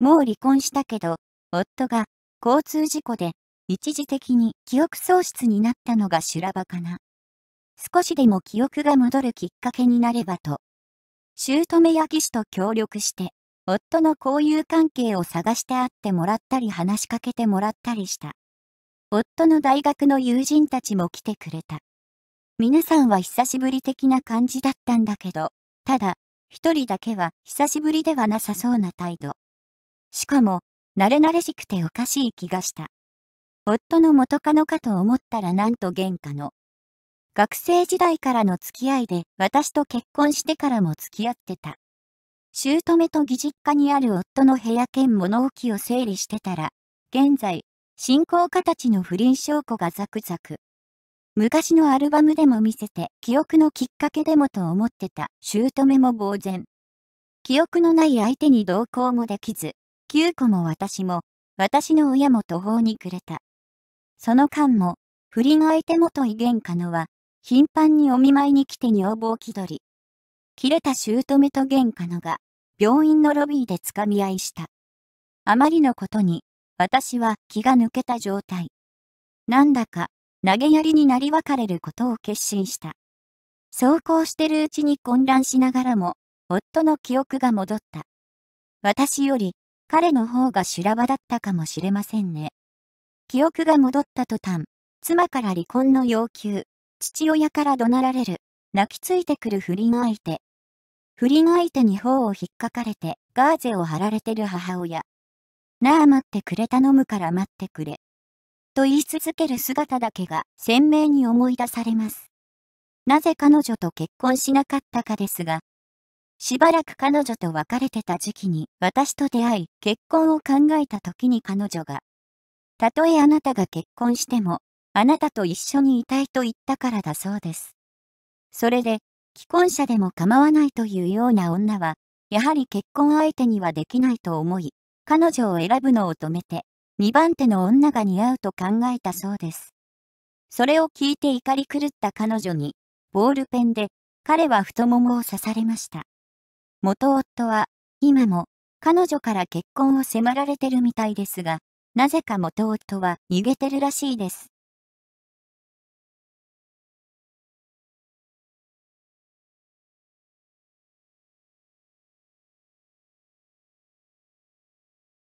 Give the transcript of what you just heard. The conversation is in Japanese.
もう離婚したけど、夫が交通事故で一時的に記憶喪失になったのが修羅場かな。少しでも記憶が戻るきっかけになればと。姑や技師と協力して、夫の交友関係を探して会ってもらったり話しかけてもらったりした。夫の大学の友人たちも来てくれた。皆さんは久しぶり的な感じだったんだけど、ただ、一人だけは久しぶりではなさそうな態度。しかも、慣れ慣れしくておかしい気がした。夫の元カノかと思ったらなんと喧嘩の。学生時代からの付き合いで私と結婚してからも付き合ってた。姑と義実家にある夫の部屋兼物置を整理してたら、現在、進行形の不倫証拠がザクザク。昔のアルバムでも見せて記憶のきっかけでもと思ってた姑も呆然。記憶のない相手に同行もできず、9個も私も、私の親も途方に暮れた。その間も、不倫相手元井玄家のは、頻繁にお見舞いに来て女房気取り。切れた姑と玄家のが、病院のロビーでつかみ合いした。あまりのことに、私は気が抜けた状態。なんだか、投げやりになり別れることを決心した。そうこうしてるうちに混乱しながらも、夫の記憶が戻った。私より、彼の方が修羅場だったかもしれませんね。記憶が戻った途端、妻から離婚の要求、父親から怒鳴られる、泣きついてくる不倫相手。不倫相手に頬を引っかかれて、ガーゼを貼られてる母親。なあ待ってくれ頼むから待ってくれ。と言い続ける姿だけが鮮明に思い出されます。なぜ彼女と結婚しなかったかですが、しばらく彼女と別れてた時期に私と出会い結婚を考えた時に彼女がたとえあなたが結婚してもあなたと一緒にいたいと言ったからだそうです。それで既婚者でも構わないというような女はやはり結婚相手にはできないと思い彼女を選ぶのを止めて二番手の女が似合うと考えたそうです。それを聞いて怒り狂った彼女にボールペンで彼は太ももを刺されました。元夫は、今も、彼女から結婚を迫られてるみたいですが、なぜか元夫は逃げてるらしいです。